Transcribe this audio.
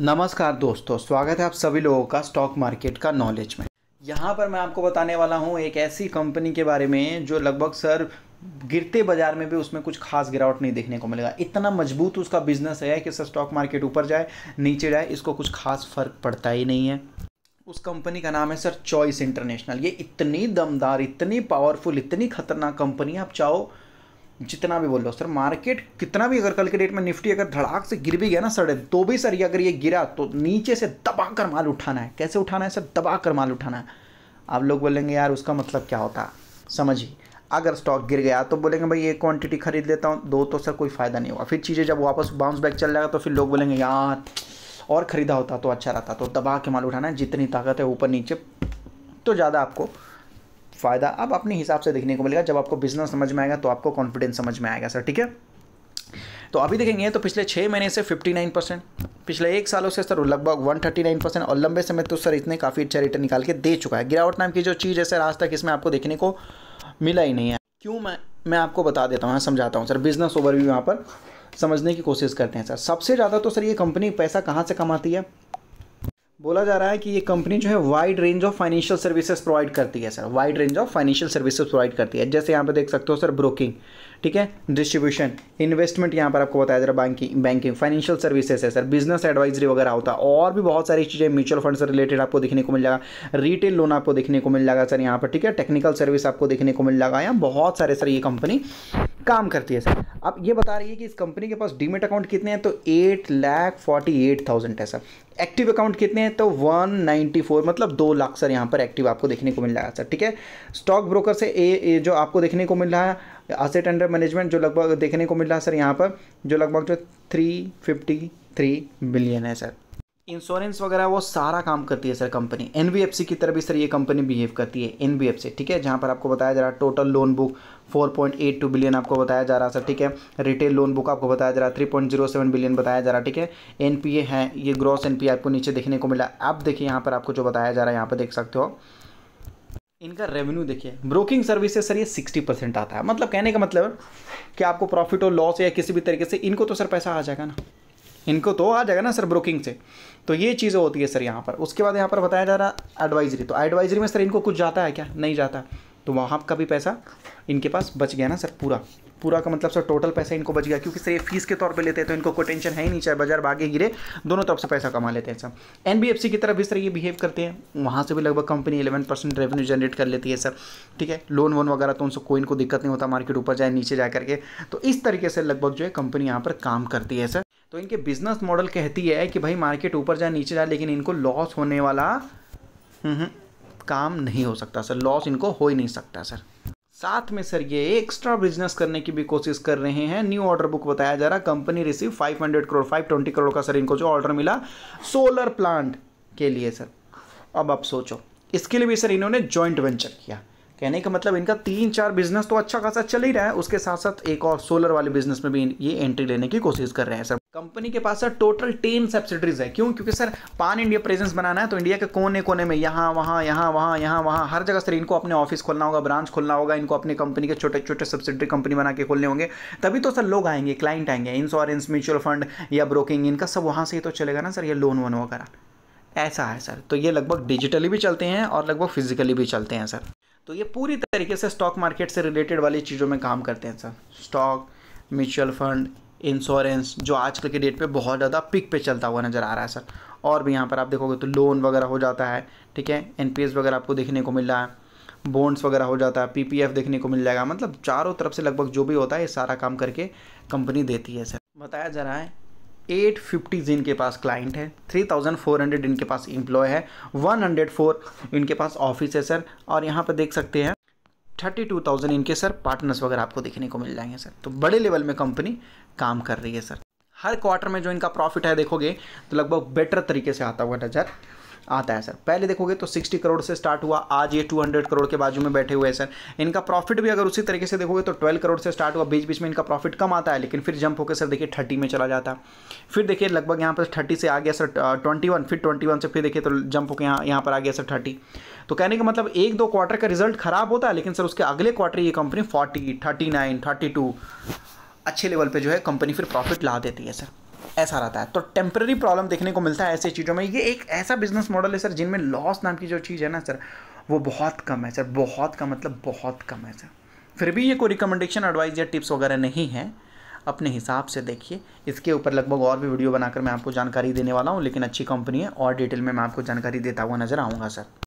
नमस्कार दोस्तों स्वागत है आप सभी लोगों का स्टॉक मार्केट का नॉलेज में यहाँ पर मैं आपको बताने वाला हूँ एक ऐसी कंपनी के बारे में जो लगभग सर गिरते बाजार में भी उसमें कुछ खास गिरावट नहीं देखने को मिलेगा इतना मजबूत उसका बिजनेस है कि सर स्टॉक मार्केट ऊपर जाए नीचे जाए इसको कुछ खास फर्क पड़ता ही नहीं है उस कंपनी का नाम है सर चॉइस इंटरनेशनल ये इतनी दमदार इतनी पावरफुल इतनी खतरनाक कंपनी आप चाहो जितना भी बोल लो सर मार्केट कितना भी अगर कल के डेट में निफ्टी अगर धड़ाक से गिर भी गया ना सड़े तो भी सर ये अगर ये गिरा तो नीचे से दबा कर माल उठाना है कैसे उठाना है सर दबा कर माल उठाना है आप लोग बोलेंगे यार उसका मतलब क्या होता समझिए अगर स्टॉक गिर गया तो बोलेंगे भाई ये क्वांटिटी खरीद लेता हूँ दो तो सर कोई फ़ायदा नहीं हुआ फिर चीज़ें जब वापस बाउंस बैक चल जाएगा तो फिर लोग बोलेंगे यार और ख़रीदा होता तो अच्छा रहता तो दबा के माल उठाना है जितनी ताकत है ऊपर नीचे तो ज़्यादा आपको फ़ायदा अब अपने हिसाब से देखने को मिलेगा जब आपको बिजनेस समझ में आएगा तो आपको कॉन्फिडेंस समझ में आएगा सर ठीक है तो अभी देखेंगे तो पिछले छः महीने से 59 परसेंट पिछले एक सालों से सर लगभग 139 परसेंट और लंबे समय तो सर इतने काफ़ी अच्छा रिटर्न निकाल के दे चुका है गिरावट नाम की जो चीज़ है सर आज तक इसमें आपको देखने को मिला ही नहीं है क्यों मैं मैं आपको बता देता हूँ समझाता हूँ सर बिजनेस ओवरव्यू यहाँ पर समझने की कोशिश करते हैं सर सबसे ज़्यादा तो सर ये कंपनी पैसा कहाँ से कमाती है बोला जा रहा है कि ये कंपनी जो है wide range of financial services provide करती है sir wide range of financial services provide करती है जैसे यहाँ पर देख सकते हो सर ब्रोकिंग ठीक है डिस्ट्रीब्यूशन इन्वेस्टमेंट यहाँ पर आपको बताया जा रहा बैंकिंग बैंकिंग फाइनेंशियल सर्विसेज है सर बिजनेस एडवाइजरी वगैरह होता है और भी बहुत सारी चीज़ें म्यूचुअल फंड से रिलेटेड आपको देखने को मिल जाएगा रिटेल लोन आपको देखने को मिल जाएगा सर यहाँ पर ठीक है टेक्निकल सर्विस आपको देखने को मिल जाएगा यहाँ बहुत सारे सर ये कंपनी काम करती है सर अब ये बता रही है कि इस कंपनी के पास डीमेट अकाउंट कितने हैं तो eight lakh forty eight thousand है सर एक्टिव अकाउंट कितने हैं तो वन नाइन्टी फोर मतलब दो लाख सर यहाँ पर एक्टिव आपको देखने को मिल रहा है सर ठीक है स्टॉक ब्रोकर से ए, ए जो आपको देखने को मिल रहा है असेट अंडर मैनेजमेंट जो लगभग देखने को मिल रहा है सर यहाँ पर जो लगभग जो थ्री फिफ्टी थ्री बिलियन है सर इंश्योरेंस वगैरह वो सारा काम करती है सर कंपनी एन की तरफ भी सर ये कंपनी बिहेव करती है एन ठीक है जहाँ पर आपको बताया जा रहा है टोटल लोन बुक 4.82 बिलियन आपको बताया जा रहा है सर ठीक है रिटेल लोन बुक आपको बताया जा रहा है 3.07 बिलियन बताया जा रहा है ठीक है एन है ये ग्रॉस एन आपको नीचे देखने को मिला आप देखिए यहाँ पर आपको जो बताया जा रहा है यहाँ पर देख सकते हो इनका रेवेन्यू देखिए ब्रोकिंग सर्विसेज सर ये सिक्सटी परसेंट आता है मतलब कहने का मतलब कि आपको प्रॉफिट और लॉस या किसी भी तरीके से इनको तो सर पैसा आ जाएगा ना इनको तो आ जाएगा ना सर ब्रोकिंग से तो ये चीज़ें होती है सर यहाँ पर उसके बाद यहाँ पर बताया जा रहा एडवाइजरी तो एडवाइजरी में सर इनको कुछ जाता है क्या नहीं जाता तो वहाँ का भी पैसा इनके पास बच गया ना सर पूरा पूरा का मतलब सर टोटल पैसा इनको बच गया क्योंकि सर ये फीस के तौर पे लेते हैं तो इनको कोई टेंशन है ही नहीं चाहे बाजार भागे गिरे दोनों तरफ से पैसा कमा लेते हैं सर एन की तरफ भी सर ये बिहेव करते हैं वहाँ से भी लगभग company eleven percent revenue generate कर लेती है सर ठीक है लोन वोन वगैरह तो उनसे कोई इनको दिक्कत नहीं होता मार्केट ऊपर जाए नीचे जा करके तो इस तरीके से लगभग जो है कंपनी यहाँ पर काम करती है सर तो इनके बिजनेस मॉडल कहती है कि भाई मार्केट ऊपर जाए नीचे जाए लेकिन इनको लॉस होने वाला हम्म, हम्म, काम नहीं हो सकता सर लॉस इनको हो ही नहीं सकता सर साथ में सर ये एक्स्ट्रा बिजनेस करने की भी कोशिश कर रहे हैं न्यू ऑर्डर बुक बताया जा रहा कंपनी रिसीव 500 करोड़ 520 करोड़ का सर इनको जो ऑर्डर मिला सोलर प्लांट के लिए सर अब आप सोचो इसके लिए भी सर इन्होंने जॉइंट वेंचर किया कहने का मतलब इनका तीन चार बिजनेस तो अच्छा खासा चल ही रहा है उसके साथ साथ एक और सोलर वाले बिजनेस में भी ये एंट्री लेने की कोशिश कर रहे हैं सर कंपनी के पास सर टोटल टेन सब्सिडरीज है क्यों क्योंकि सर पान इंडिया प्रेजेंस बनाना है तो इंडिया के कोने कोने में यहाँ वहाँ यहाँ वहाँ यहाँ वहाँ हर जगह सर इनको अपने ऑफिस खोलना होगा ब्रांच खोलना होगा इनको अपने कंपनी के छोटे छोटे सब्सिडरी कंपनी बना के खोलने होंगे तभी तो सर लोग आएंगे क्लाइंट आएंगे इंश्योरेंस म्यूचुअल फंड या ब्रोकिंग इनका सब वहाँ से ही तो चलेगा ना सर ये लोन वोन वगैरह ऐसा है सर तो ये लगभग डिजिटली भी चलते हैं और लगभग फिजिकली भी चलते हैं सर तो ये पूरी तरीके से स्टॉक मार्केट से रिलेटेड वाली चीज़ों में काम करते हैं sir stock mutual fund insurance जो आजकल के डेट पे बहुत ज़्यादा पिक पे चलता हुआ नज़र आ रहा है सर और भी यहाँ पर आप देखोगे तो लोन वगैरह हो जाता है ठीक है एन वगैरह आपको देखने को मिल रहा है बॉन्ड्स वगैरह हो जाता है पी देखने को मिल जाएगा मतलब चारों तरफ से लगभग जो भी होता है ये सारा काम करके कंपनी देती है सर बताया जा रहा है एट फिफ्टीज इनके पास क्लाइंट है थ्री थाउजेंड फोर हंड्रेड इनके पास एम्प्लॉय है वन हंड्रेड फोर इनके पास ऑफिस है सर और यहाँ पर देख सकते हैं थर्टी टू थाउजेंड इनके सर पार्टनर्स वगैरह आपको देखने को मिल जाएंगे सर तो बड़े लेवल में कंपनी काम कर रही है सर हर क्वार्टर में जो इनका प्रॉफिट है देखोगे तो लगभग बेटर तरीके से आता हुआ नजर आता है सर पहले देखोगे तो सिक्सटी करोड़ से स्टार्ट हुआ आज ये टू हंड्रेड करोड़ के बाजू में बैठे हुए हैं सर इनका प्रॉफिट भी अगर उसी तरीके से देखोगे तो ट्वेल्व करोड़ से स्टार्ट हुआ बीच बीच में इनका प्रॉफिट कम आता है लेकिन फिर जंप होकर सर देखिए थर्टी में चला जाता फिर देखिए लगभग यहाँ पर थर्टी से आ गया सर ट्वेंटी वन फिर ट्वेंटी वन से फिर देखिए तो जंप होकर यहाँ यहाँ पर आ गया सर थर्टी तो कहने का मतलब एक दो क्वार्टर का रिजल्ट खराब होता है लेकिन सर उसके अगले क्वार्टर ये company forty thirty nine thirty two अच्छे लेवल पे जो है कंपनी फिर प्रॉफिट ला देती है सर ऐसा रहता है तो टेम्प्रेरी प्रॉब्लम देखने को मिलता है ऐसी चीज़ों में ये एक ऐसा बिजनेस मॉडल है सर जिनमें लॉस नाम की जो चीज़ है ना सर वो बहुत कम है सर बहुत कम मतलब बहुत कम है सर फिर भी ये कोई रिकमेंडेशन एडवाइस या टिप्स वगैरह नहीं है अपने हिसाब से देखिए इसके ऊपर लगभग और भी वीडियो बनाकर मैं आपको जानकारी देने वाला हूँ लेकिन अच्छी कंपनी है और डिटेल में मैं आपको जानकारी देता हुआ नजर आऊँगा सर